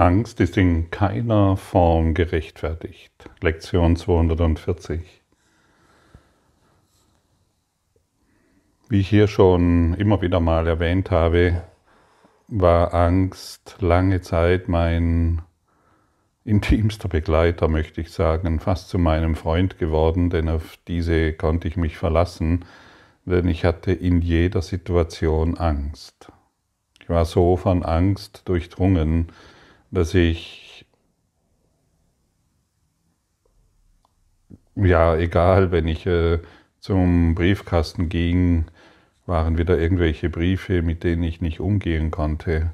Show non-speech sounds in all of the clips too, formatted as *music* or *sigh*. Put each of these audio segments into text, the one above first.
Angst ist in keiner Form gerechtfertigt. Lektion 240. Wie ich hier schon immer wieder mal erwähnt habe, war Angst lange Zeit mein intimster Begleiter, möchte ich sagen, fast zu meinem Freund geworden, denn auf diese konnte ich mich verlassen, denn ich hatte in jeder Situation Angst. Ich war so von Angst durchdrungen, dass ich, ja, egal, wenn ich äh, zum Briefkasten ging, waren wieder irgendwelche Briefe, mit denen ich nicht umgehen konnte.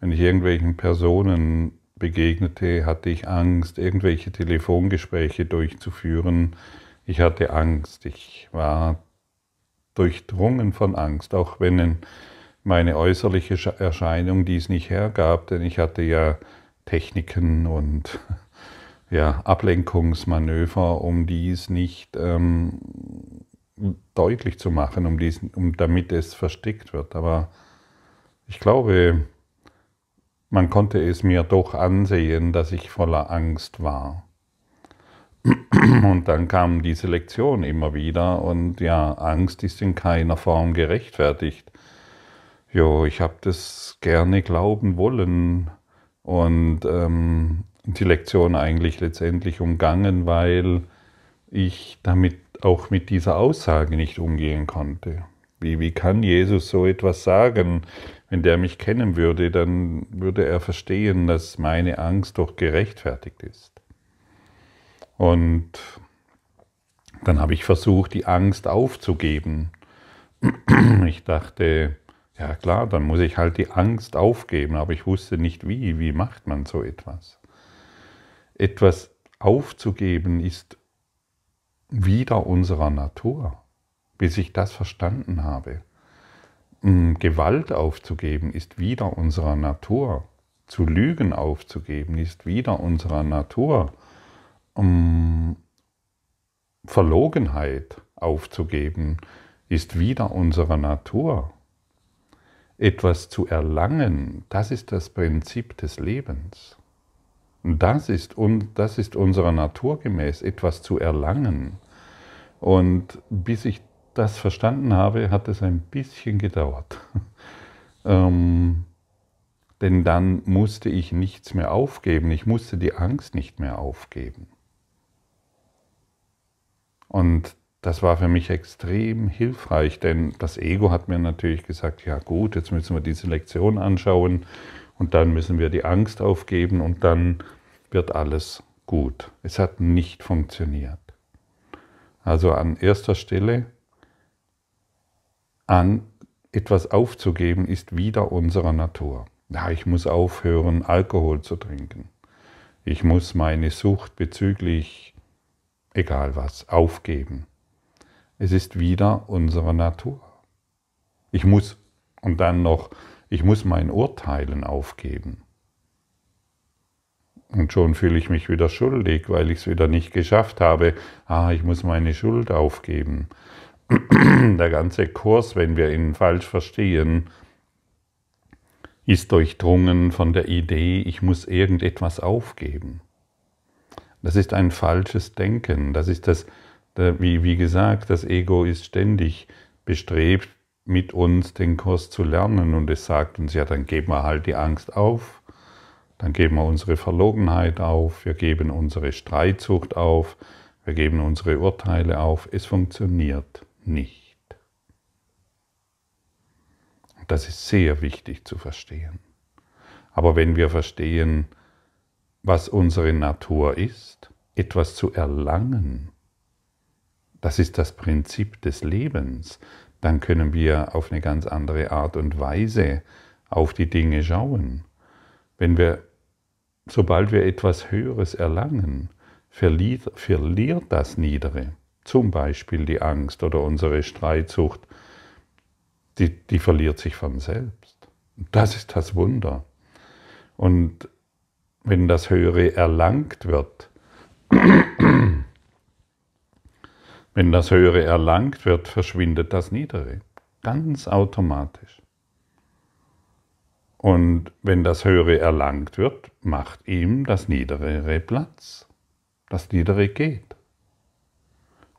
Wenn ich irgendwelchen Personen begegnete, hatte ich Angst, irgendwelche Telefongespräche durchzuführen. Ich hatte Angst, ich war durchdrungen von Angst, auch wenn ein, meine äußerliche Erscheinung dies nicht hergab, denn ich hatte ja Techniken und *laughs* ja, Ablenkungsmanöver, um dies nicht ähm, deutlich zu machen, um dies, um, damit es versteckt wird. Aber ich glaube, man konnte es mir doch ansehen, dass ich voller Angst war. Und dann kam diese Lektion immer wieder und ja, Angst ist in keiner Form gerechtfertigt ja, ich habe das gerne glauben wollen und ähm, die Lektion eigentlich letztendlich umgangen, weil ich damit auch mit dieser Aussage nicht umgehen konnte. Wie, wie kann Jesus so etwas sagen? Wenn der mich kennen würde, dann würde er verstehen, dass meine Angst doch gerechtfertigt ist. Und dann habe ich versucht, die Angst aufzugeben. Ich dachte, ja klar, dann muss ich halt die Angst aufgeben, aber ich wusste nicht wie. Wie macht man so etwas? Etwas aufzugeben ist wieder unserer Natur, bis ich das verstanden habe. Gewalt aufzugeben ist wieder unserer Natur. Zu Lügen aufzugeben ist wieder unserer Natur. Verlogenheit aufzugeben ist wieder unserer Natur etwas zu erlangen, das ist das Prinzip des Lebens. Das ist, das ist unserer Natur gemäß, etwas zu erlangen. Und bis ich das verstanden habe, hat es ein bisschen gedauert. *laughs* ähm, denn dann musste ich nichts mehr aufgeben, ich musste die Angst nicht mehr aufgeben. Und das war für mich extrem hilfreich, denn das Ego hat mir natürlich gesagt, ja gut, jetzt müssen wir diese Lektion anschauen und dann müssen wir die Angst aufgeben und dann wird alles gut. Es hat nicht funktioniert. Also an erster Stelle, an etwas aufzugeben, ist wieder unserer Natur. Ja, ich muss aufhören, Alkohol zu trinken. Ich muss meine Sucht bezüglich egal was aufgeben. Es ist wieder unsere Natur. Ich muss, und dann noch, ich muss mein Urteilen aufgeben. Und schon fühle ich mich wieder schuldig, weil ich es wieder nicht geschafft habe. Ah, ich muss meine Schuld aufgeben. *clears throat* Der ganze Kurs, wenn wir ihn falsch verstehen, ist durchdrungen von der Idee, ich muss irgendetwas aufgeben. Das ist ein falsches Denken. Das ist das wie, wie gesagt, das Ego ist ständig bestrebt, mit uns den Kurs zu lernen und es sagt uns, ja, dann geben wir halt die Angst auf, dann geben wir unsere Verlogenheit auf, wir geben unsere Streitsucht auf, wir geben unsere Urteile auf. Es funktioniert nicht. Das ist sehr wichtig zu verstehen. Aber wenn wir verstehen, was unsere Natur ist, etwas zu erlangen, das ist das Prinzip des Lebens, dann können wir auf eine ganz andere Art und Weise auf die Dinge schauen. Wenn wir, sobald wir etwas Höheres erlangen, verliert, verliert das Niedere, zum Beispiel die Angst oder unsere Streitsucht, die, die verliert sich von selbst. Das ist das Wunder. Und wenn das Höhere erlangt wird, wenn das Höhere erlangt wird, verschwindet das Niedere. Ganz automatisch. Und wenn das Höhere erlangt wird, macht ihm das Niedere Platz. Das Niedere geht.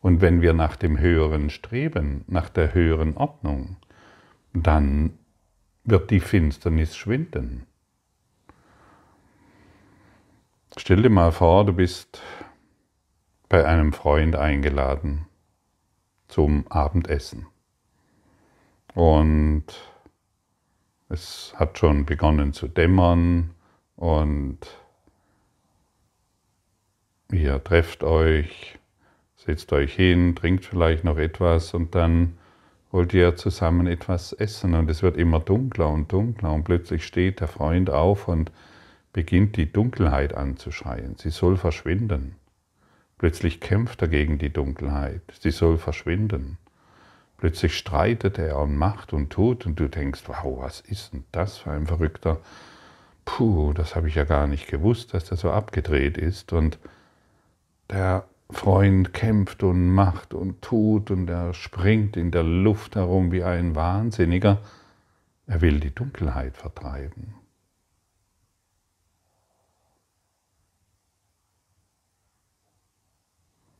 Und wenn wir nach dem Höheren streben, nach der höheren Ordnung, dann wird die Finsternis schwinden. Stell dir mal vor, du bist bei einem Freund eingeladen zum Abendessen. Und es hat schon begonnen zu dämmern und ihr trefft euch, setzt euch hin, trinkt vielleicht noch etwas und dann wollt ihr zusammen etwas essen und es wird immer dunkler und dunkler und plötzlich steht der Freund auf und beginnt die Dunkelheit anzuschreien. Sie soll verschwinden. Plötzlich kämpft er gegen die Dunkelheit, sie soll verschwinden. Plötzlich streitet er und macht und tut und du denkst, wow, was ist denn das für ein Verrückter? Puh, das habe ich ja gar nicht gewusst, dass der so abgedreht ist. Und der Freund kämpft und macht und tut und er springt in der Luft herum wie ein Wahnsinniger. Er will die Dunkelheit vertreiben.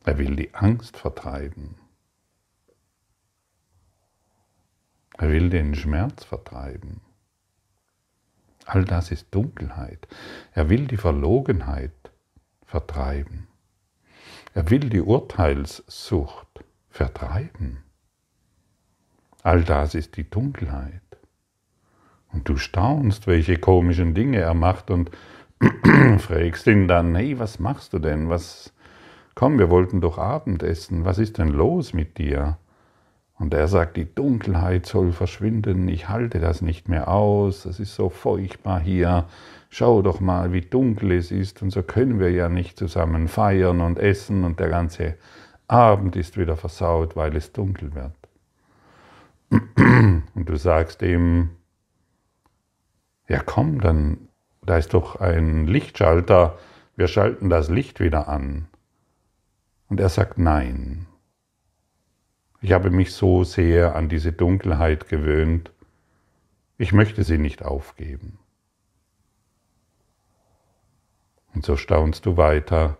Er will die Angst vertreiben. Er will den Schmerz vertreiben. All das ist Dunkelheit. Er will die Verlogenheit vertreiben. Er will die Urteilssucht vertreiben. All das ist die Dunkelheit. Und du staunst, welche komischen Dinge er macht und *clears throat* fragst ihn dann, hey, was machst du denn? Was, komm, wir wollten doch Abendessen, was ist denn los mit dir? Und er sagt, die Dunkelheit soll verschwinden, ich halte das nicht mehr aus, es ist so furchtbar hier, schau doch mal, wie dunkel es ist, und so können wir ja nicht zusammen feiern und essen, und der ganze Abend ist wieder versaut, weil es dunkel wird. *clears throat* Und du sagst ihm, ja komm, dann, da ist doch ein Lichtschalter, wir schalten das Licht wieder an. Und er sagt nein. Ich habe mich so sehr an diese Dunkelheit gewöhnt, ich möchte sie nicht aufgeben. Und so staunst du weiter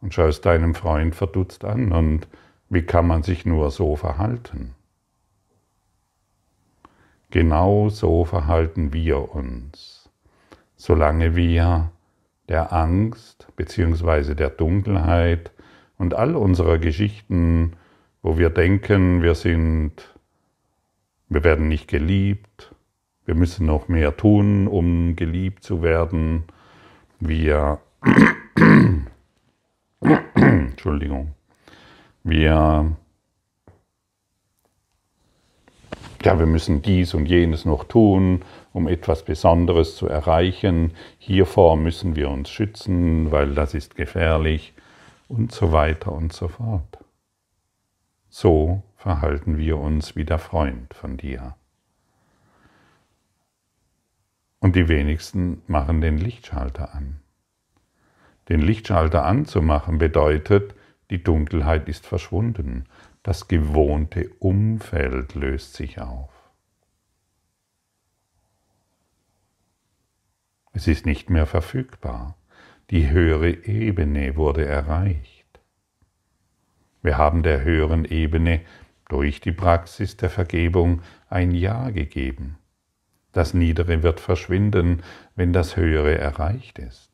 und schaust deinem Freund verdutzt an und wie kann man sich nur so verhalten? Genau so verhalten wir uns, solange wir der Angst bzw. der Dunkelheit und all unserer Geschichten, wo wir denken, wir sind, wir werden nicht geliebt, wir müssen noch mehr tun, um geliebt zu werden. Wir, Entschuldigung, wir, ja, wir müssen dies und jenes noch tun, um etwas Besonderes zu erreichen. Hiervor müssen wir uns schützen, weil das ist gefährlich und so weiter und so fort. So verhalten wir uns wie der Freund von dir. Und die wenigsten machen den Lichtschalter an. Den Lichtschalter anzumachen bedeutet, die Dunkelheit ist verschwunden, das gewohnte Umfeld löst sich auf. Es ist nicht mehr verfügbar. Die höhere Ebene wurde erreicht. Wir haben der höheren Ebene durch die Praxis der Vergebung ein Ja gegeben. Das Niedere wird verschwinden, wenn das Höhere erreicht ist.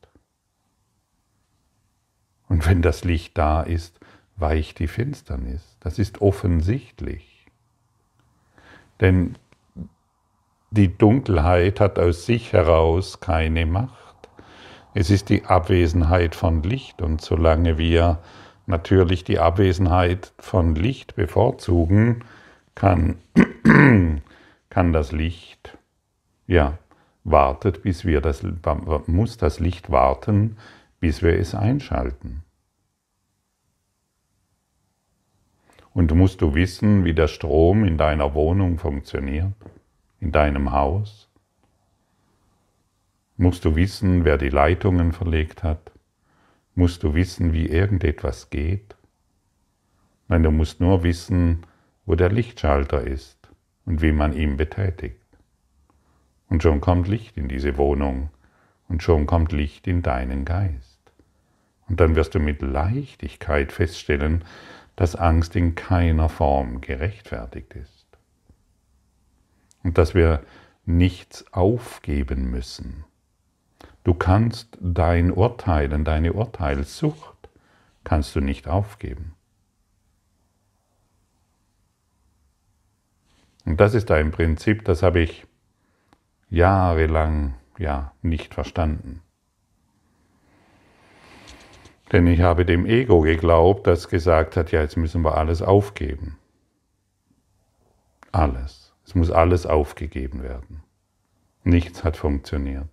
Und wenn das Licht da ist, weicht die Finsternis. Das ist offensichtlich. Denn die Dunkelheit hat aus sich heraus keine Macht. Es ist die Abwesenheit von Licht und solange wir natürlich die Abwesenheit von Licht bevorzugen, kann, *clears throat* kann das Licht, ja, wartet, bis wir das, muss das Licht warten, bis wir es einschalten. Und musst du wissen, wie der Strom in deiner Wohnung funktioniert, in deinem Haus? Musst du wissen, wer die Leitungen verlegt hat? Musst du wissen, wie irgendetwas geht? Nein, du musst nur wissen, wo der Lichtschalter ist und wie man ihn betätigt. Und schon kommt Licht in diese Wohnung und schon kommt Licht in deinen Geist. Und dann wirst du mit Leichtigkeit feststellen, dass Angst in keiner Form gerechtfertigt ist. Und dass wir nichts aufgeben müssen, Du kannst dein Urteil und deine Urteilssucht kannst du nicht aufgeben. Und das ist ein Prinzip, das habe ich jahrelang ja nicht verstanden. Denn ich habe dem Ego geglaubt, das gesagt hat, ja, jetzt müssen wir alles aufgeben. Alles. Es muss alles aufgegeben werden. Nichts hat funktioniert.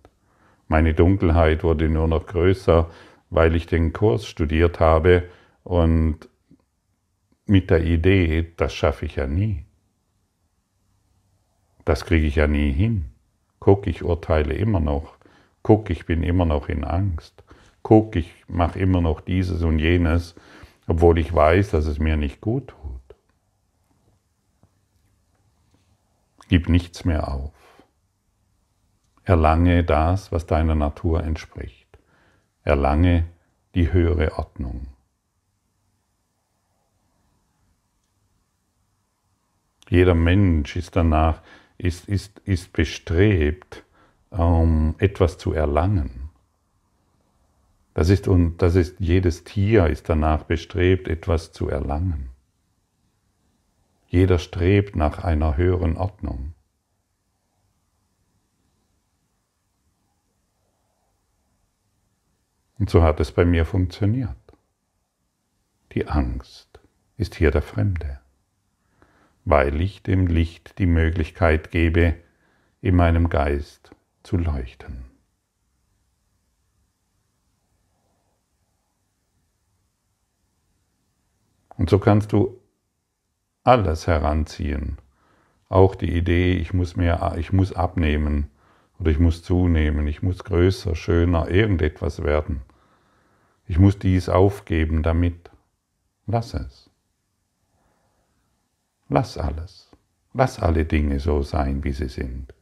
Meine Dunkelheit wurde nur noch größer, weil ich den Kurs studiert habe und mit der Idee, das schaffe ich ja nie. Das kriege ich ja nie hin. Guck, ich urteile immer noch. Guck, ich bin immer noch in Angst. Guck, ich mache immer noch dieses und jenes, obwohl ich weiß, dass es mir nicht gut tut. Gib nichts mehr auf. Erlange das, was deiner Natur entspricht. Erlange die höhere Ordnung. Jeder Mensch ist danach, ist, ist, ist bestrebt, ähm, etwas zu erlangen. Das ist, und das ist, jedes Tier ist danach bestrebt, etwas zu erlangen. Jeder strebt nach einer höheren Ordnung. Und so hat es bei mir funktioniert. Die Angst ist hier der Fremde, weil ich dem Licht die Möglichkeit gebe, in meinem Geist zu leuchten. Und so kannst du alles heranziehen, auch die Idee, ich muss mehr, ich muss abnehmen oder ich muss zunehmen, ich muss größer, schöner, irgendetwas werden. Ich muss dies aufgeben, damit. Lass es. Lass alles. Lass alle Dinge so sein, wie sie sind.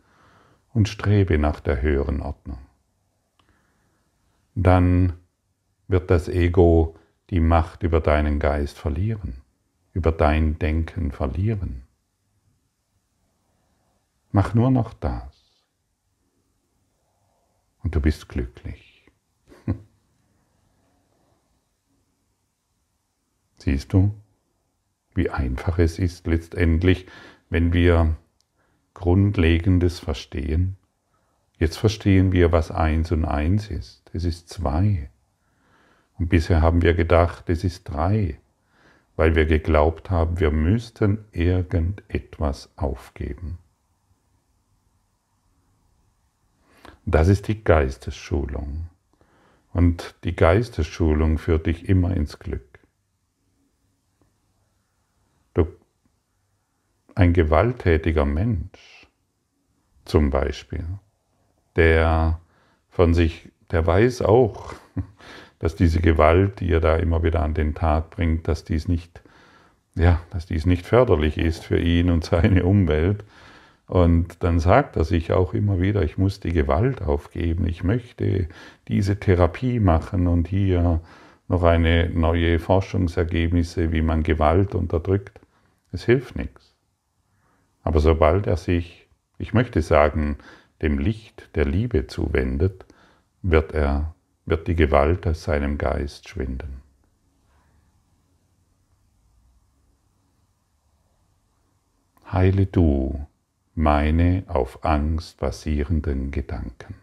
Und strebe nach der höheren Ordnung. Dann wird das Ego die Macht über deinen Geist verlieren, über dein Denken verlieren. Mach nur noch das. Und du bist glücklich. Siehst du, wie einfach es ist letztendlich, wenn wir Grundlegendes verstehen? Jetzt verstehen wir, was eins und eins ist. Es ist zwei. Und bisher haben wir gedacht, es ist drei, weil wir geglaubt haben, wir müssten irgendetwas aufgeben. Das ist die Geistesschulung. Und die Geistesschulung führt dich immer ins Glück. ein gewalttätiger Mensch zum Beispiel, der von sich, der weiß auch, *laughs* dass diese Gewalt, die er da immer wieder an den Tag bringt, dass dies nicht, ja, dass dies nicht förderlich ist für ihn und seine Umwelt. Und dann sagt er sich auch immer wieder, ich muss die Gewalt aufgeben, ich möchte diese Therapie machen und hier noch eine neue Forschungsergebnisse, wie man Gewalt unterdrückt. Es hilft nichts. Aber sobald er sich, ich möchte sagen, dem Licht der Liebe zuwendet, wird er, wird die Gewalt aus seinem Geist schwinden. Heile du meine auf Angst basierenden Gedanken.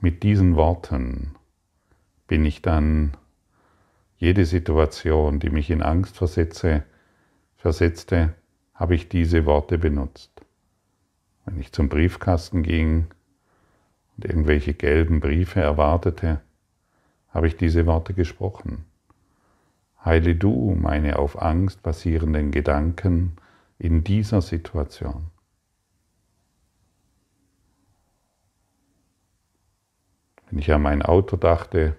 Mit diesen Worten bin ich dann jede Situation, die mich in Angst versetze, versetzte, habe ich diese Worte benutzt. Wenn ich zum Briefkasten ging und irgendwelche gelben Briefe erwartete, habe ich diese Worte gesprochen. Heile du meine auf Angst basierenden Gedanken in dieser Situation. Wenn ich an mein Auto dachte,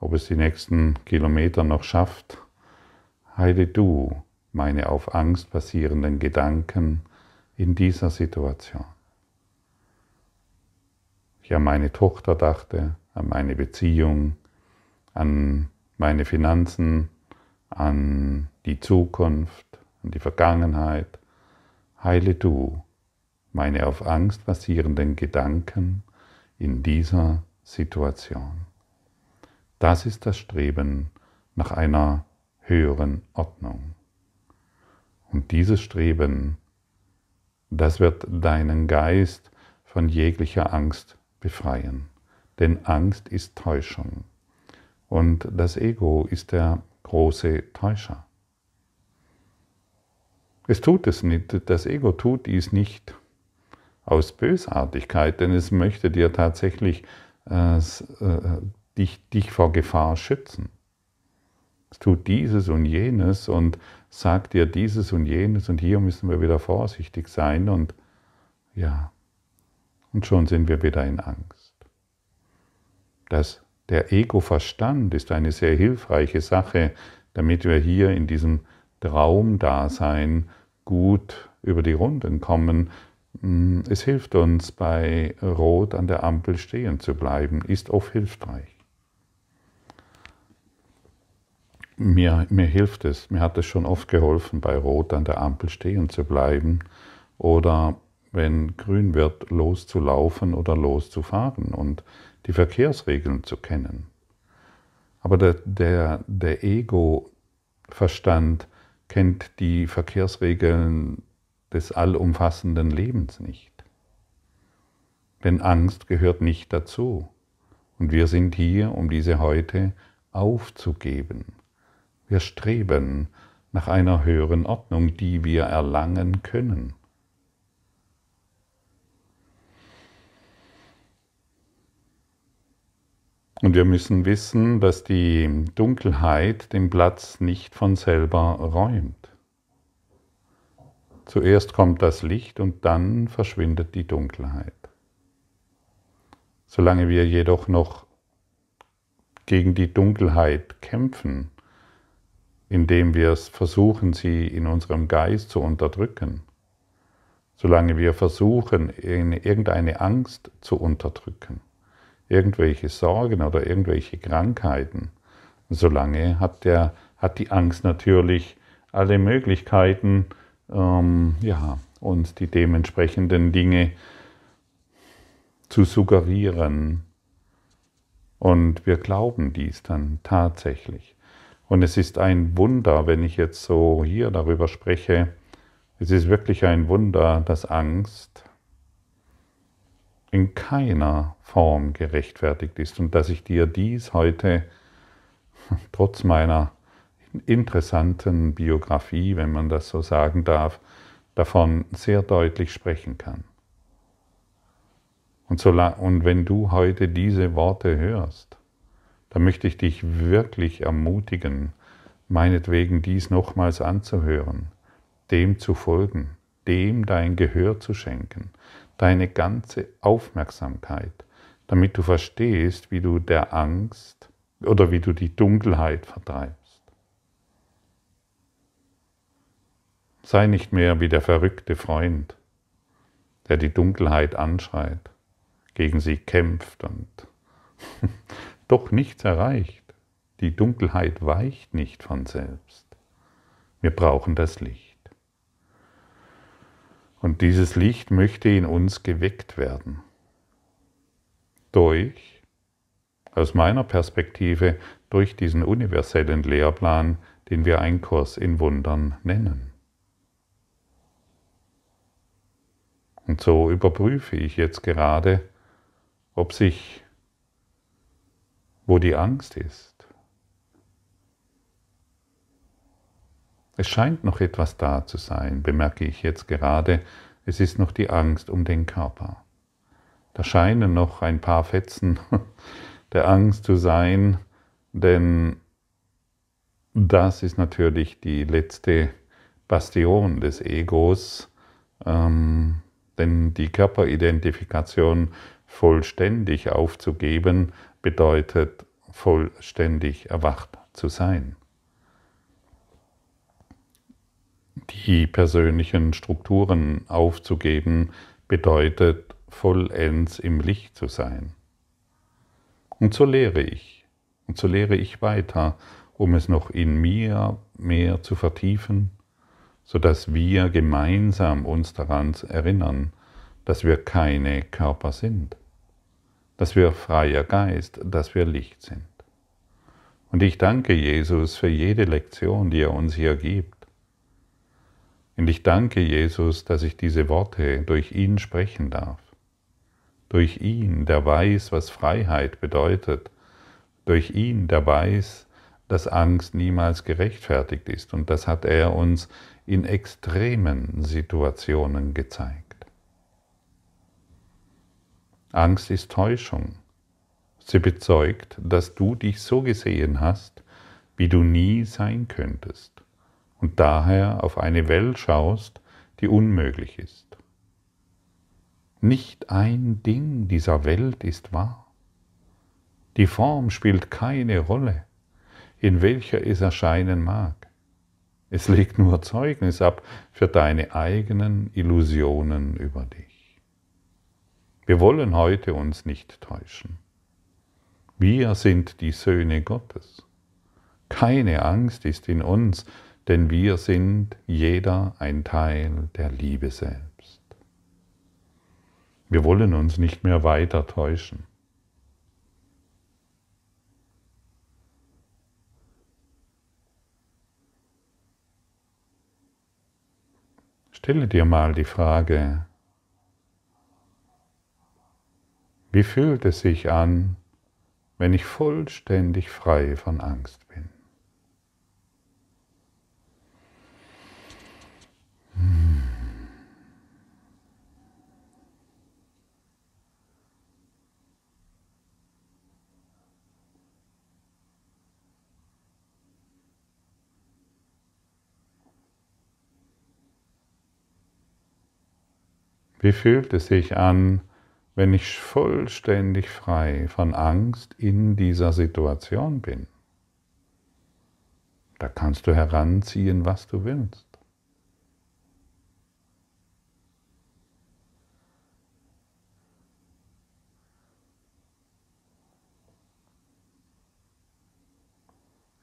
ob es die nächsten Kilometer noch schafft, heile du meine auf Angst basierenden Gedanken in dieser Situation. Ich an meine Tochter dachte, an meine Beziehung, an meine Finanzen, an die Zukunft, an die Vergangenheit. Heile du meine auf Angst basierenden Gedanken in dieser Situation. Das ist das Streben nach einer höheren Ordnung. Und dieses Streben, das wird deinen Geist von jeglicher Angst befreien. Denn Angst ist Täuschung. Und das Ego ist der große Täuscher. Es tut es nicht, das Ego tut dies nicht aus Bösartigkeit, denn es möchte dir tatsächlich äh, äh dich, dich vor Gefahr schützen tut dieses und jenes und sagt dir dieses und jenes und hier müssen wir wieder vorsichtig sein und ja, und schon sind wir wieder in Angst. Das, der Ego-Verstand ist eine sehr hilfreiche Sache, damit wir hier in diesem Traumdasein gut über die Runden kommen. Es hilft uns, bei Rot an der Ampel stehen zu bleiben, ist oft hilfreich. mir, mir hilft es. Mir hat es schon oft geholfen, bei Rot an der Ampel stehen zu bleiben oder wenn grün wird, loszulaufen oder loszufahren und die Verkehrsregeln zu kennen. Aber der, der, der Ego-Verstand kennt die Verkehrsregeln des allumfassenden Lebens nicht. Denn Angst gehört nicht dazu. Und wir sind hier, um diese heute aufzugeben. Wir streben nach einer höheren Ordnung, die wir erlangen können. Und wir müssen wissen, dass die Dunkelheit den Platz nicht von selber räumt. Zuerst kommt das Licht und dann verschwindet die Dunkelheit. Solange wir jedoch noch gegen die Dunkelheit kämpfen, indem wir versuchen, sie in unserem Geist zu unterdrücken. Solange wir versuchen, irgendeine Angst zu unterdrücken, irgendwelche Sorgen oder irgendwelche Krankheiten, solange hat, der, hat die Angst natürlich alle Möglichkeiten, ähm, ja, uns die dementsprechenden Dinge zu suggerieren. Und wir glauben dies dann tatsächlich. Und es ist ein Wunder, wenn ich jetzt so hier darüber spreche, es ist wirklich ein Wunder, dass Angst in keiner Form gerechtfertigt ist und dass ich dir dies heute *laughs* trotz meiner interessanten Biografie, wenn man das so sagen darf, davon sehr deutlich sprechen kann. Und, so, und wenn du heute diese Worte hörst, da möchte ich dich wirklich ermutigen, meinetwegen dies nochmals anzuhören, dem zu folgen, dem dein Gehör zu schenken, deine ganze Aufmerksamkeit, damit du verstehst, wie du der Angst oder wie du die Dunkelheit vertreibst. Sei nicht mehr wie der verrückte Freund, der die Dunkelheit anschreit, gegen sie kämpft und *laughs* doch nichts erreicht. Die Dunkelheit weicht nicht von selbst. Wir brauchen das Licht. Und dieses Licht möchte in uns geweckt werden. Durch, aus meiner Perspektive, durch diesen universellen Lehrplan, den wir einen Kurs in Wundern nennen. Und so überprüfe ich jetzt gerade, ob sich wo die Angst ist. Es scheint noch etwas da zu sein, bemerke ich jetzt gerade, es ist noch die Angst um den Körper. Da scheinen noch ein paar Fetzen *laughs* der Angst zu sein, denn das ist natürlich die letzte Bastion des Egos, ähm, denn die Körperidentifikation vollständig aufzugeben, bedeutet, vollständig erwacht zu sein. Die persönlichen Strukturen aufzugeben bedeutet, vollends im Licht zu sein. Und so lehre ich, und so lehre ich weiter, um es noch in mir mehr zu vertiefen, sodass wir gemeinsam uns daran erinnern, dass wir keine Körper sind dass wir freier Geist, dass wir Licht sind. Und ich danke Jesus für jede Lektion, die er uns hier gibt. Und ich danke Jesus, dass ich diese Worte durch ihn sprechen darf. Durch ihn, der weiß, was Freiheit bedeutet. Durch ihn, der weiß, dass Angst niemals gerechtfertigt ist. Und das hat er uns in extremen Situationen gezeigt. Angst ist Täuschung. Sie bezeugt, dass du dich so gesehen hast, wie du nie sein könntest und daher auf eine Welt schaust, die unmöglich ist. Nicht ein Ding dieser Welt ist wahr. Die Form spielt keine Rolle, in welcher es erscheinen mag. Es legt nur Zeugnis ab für deine eigenen Illusionen über dich. Wir wollen heute uns nicht täuschen. Wir sind die Söhne Gottes. Keine Angst ist in uns, denn wir sind jeder ein Teil der Liebe selbst. Wir wollen uns nicht mehr weiter täuschen. Stelle dir mal die Frage, Wie fühlt es sich an, wenn ich vollständig frei von Angst bin? Wie fühlt es sich an, wenn ich vollständig frei von Angst in dieser Situation bin. Da kannst du heranziehen, was du willst.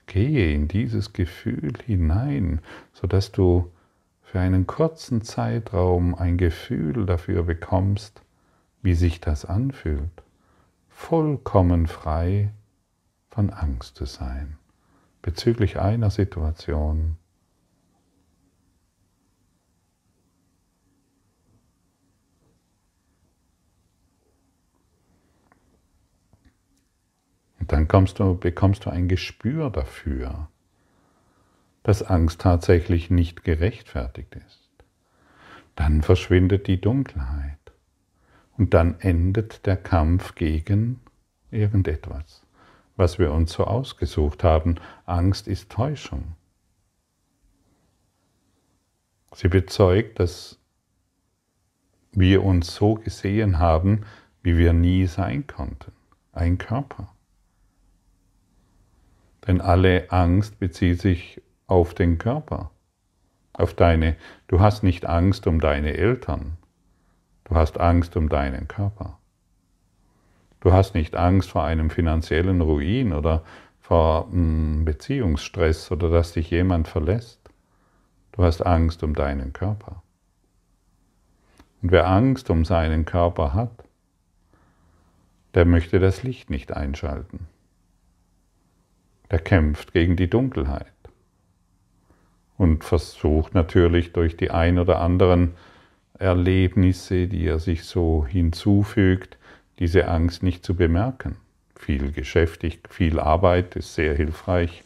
Gehe in dieses Gefühl hinein, sodass du für einen kurzen Zeitraum ein Gefühl dafür bekommst, wie sich das anfühlt, vollkommen frei von Angst zu sein bezüglich einer Situation. Und dann du, bekommst du ein Gespür dafür, dass Angst tatsächlich nicht gerechtfertigt ist. Dann verschwindet die Dunkelheit. Und dann endet der Kampf gegen irgendetwas, was wir uns so ausgesucht haben. Angst ist Täuschung. Sie bezeugt, dass wir uns so gesehen haben, wie wir nie sein konnten. Ein Körper. Denn alle Angst bezieht sich auf den Körper, auf deine. Du hast nicht Angst um deine Eltern, Du hast Angst um deinen Körper. Du hast nicht Angst vor einem finanziellen Ruin oder vor mh, hm, Beziehungsstress oder dass dich jemand verlässt. Du hast Angst um deinen Körper. Und wer Angst um seinen Körper hat, der möchte das Licht nicht einschalten. Der kämpft gegen die Dunkelheit und versucht natürlich durch die ein oder anderen Erlebnisse, die er sich so hinzufügt, diese Angst nicht zu bemerken. Viel beschäftigt, viel Arbeit ist sehr hilfreich,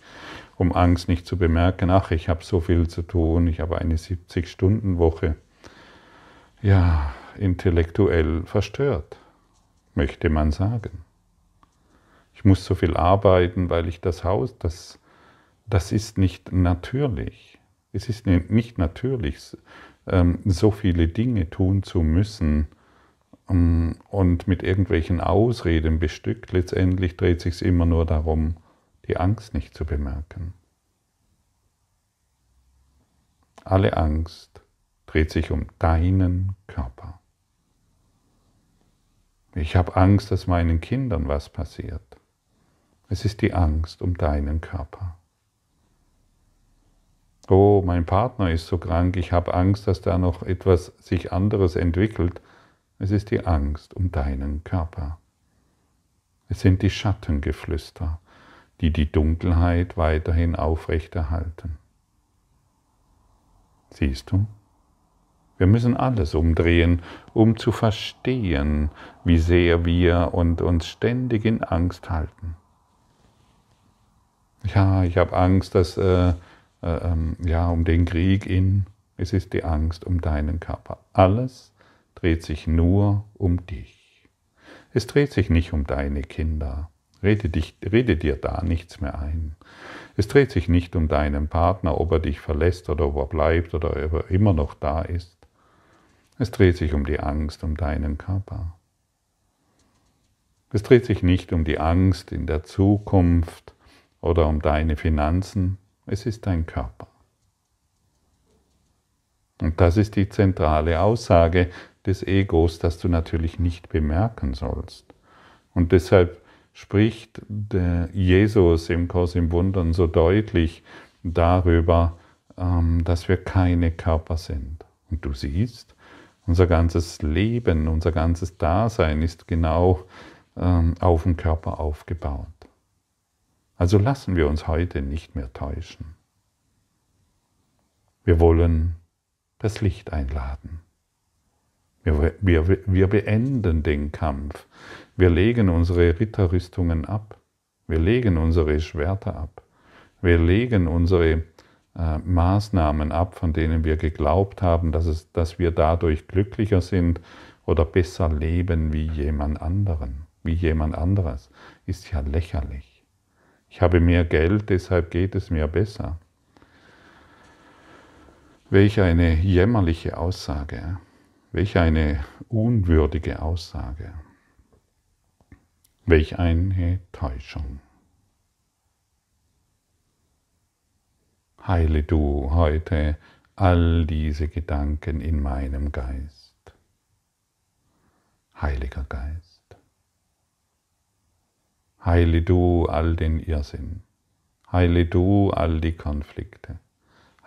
um Angst nicht zu bemerken. Ach, ich habe so viel zu tun, ich habe eine 70-Stunden-Woche. Ja, intellektuell verstört, möchte man sagen. Ich muss so viel arbeiten, weil ich das Haus, das, das ist nicht natürlich. Es ist nicht natürlich, ähm, so viele Dinge tun zu müssen ähm, und mit irgendwelchen Ausreden bestückt, letztendlich dreht sich es immer nur darum, die Angst nicht zu bemerken. Alle Angst dreht sich um deinen Körper. Ich habe Angst, dass meinen Kindern was passiert. Es ist die Angst um deinen Körper oh, mein Partner ist so krank, ich habe Angst, dass da noch etwas sich anderes entwickelt. Es ist die Angst um deinen Körper. Es sind die Schattengeflüster, die die Dunkelheit weiterhin aufrechterhalten. Siehst du? Wir müssen alles umdrehen, um zu verstehen, wie sehr wir und uns ständig in Angst halten. Ja, ich habe Angst, dass äh, äh, ähm, ja, um den Krieg in, es ist die Angst um deinen Körper. Alles dreht sich nur um dich. Es dreht sich nicht um deine Kinder. Rede, dich, rede dir da nichts mehr ein. Es dreht sich nicht um deinen Partner, ob er dich verlässt oder ob er bleibt oder ob er immer noch da ist. Es dreht sich um die Angst um deinen Körper. Es dreht sich nicht um die Angst in der Zukunft oder um deine Finanzen. Es ist dein Körper. Und das ist die zentrale Aussage des Egos, das du natürlich nicht bemerken sollst. Und deshalb spricht Jesus im Kurs im Wundern so deutlich darüber, ähm, dass wir keine Körper sind. Und du siehst, unser ganzes Leben, unser ganzes Dasein ist genau ähm, auf dem Körper aufgebaut. Also lassen wir uns heute nicht mehr täuschen. Wir wollen das Licht einladen. Wir, wir, wir beenden den Kampf. Wir legen unsere Ritterrüstungen ab. Wir legen unsere Schwerter ab. Wir legen unsere äh, Maßnahmen ab, von denen wir geglaubt haben, dass, es, dass wir dadurch glücklicher sind oder besser leben wie jemand anderen, wie jemand anderes, ist ja lächerlich. Ich habe mehr Geld, deshalb geht es mir besser. Welch eine jämmerliche Aussage, welch eine unwürdige Aussage, welch eine Täuschung. Heile du heute all diese Gedanken in meinem Geist, Heiliger Geist. Heile du all den Irrsinn. Heile du all die Konflikte.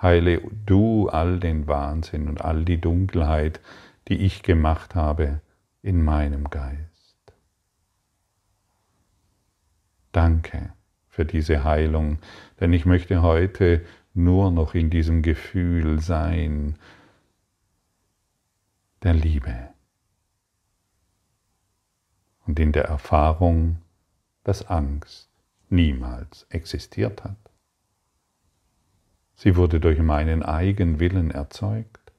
Heile du all den Wahnsinn und all die Dunkelheit, die ich gemacht habe in meinem Geist. Danke für diese Heilung, denn ich möchte heute nur noch in diesem Gefühl sein der Liebe und in der Erfahrung, dass Angst niemals existiert hat. Sie wurde durch meinen eigenen Willen erzeugt.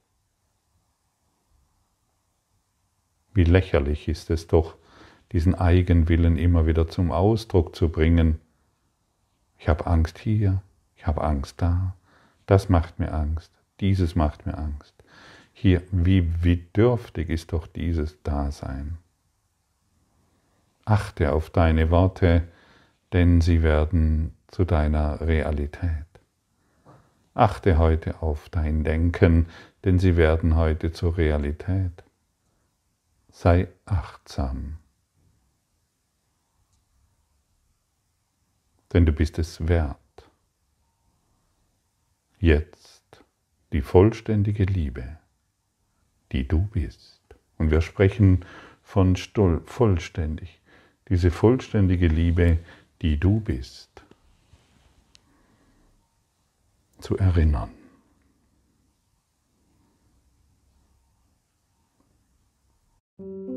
Wie lächerlich ist es doch, diesen Eigenwillen immer wieder zum Ausdruck zu bringen. Ich habe Angst hier, ich habe Angst da, das macht mir Angst, dieses macht mir Angst. Hier, wie, wie dürftig ist doch dieses Dasein. Achte auf deine Worte, denn sie werden zu deiner Realität. Achte heute auf dein Denken, denn sie werden heute zur Realität. Sei achtsam. Denn du bist es wert. Jetzt die vollständige Liebe, die du bist. Und wir sprechen von vollständig diese vollständige Liebe, die du bist, zu erinnern. thank you